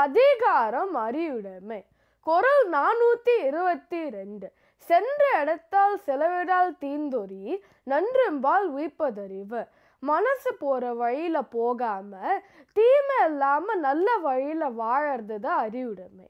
அதிகாரம் அறிவுடைமை குரல் நானூற்றி இருபத்தி ரெண்டு சென்ற இடத்தால் செலவிடால் தீந்தொறி நன்றெம்பால் உயிப்பதறிவு மனசு போகிற வழியில் போகாமல் தீமை இல்லாமல் நல்ல வழியில் வாழறது தான் அறிவுடைமை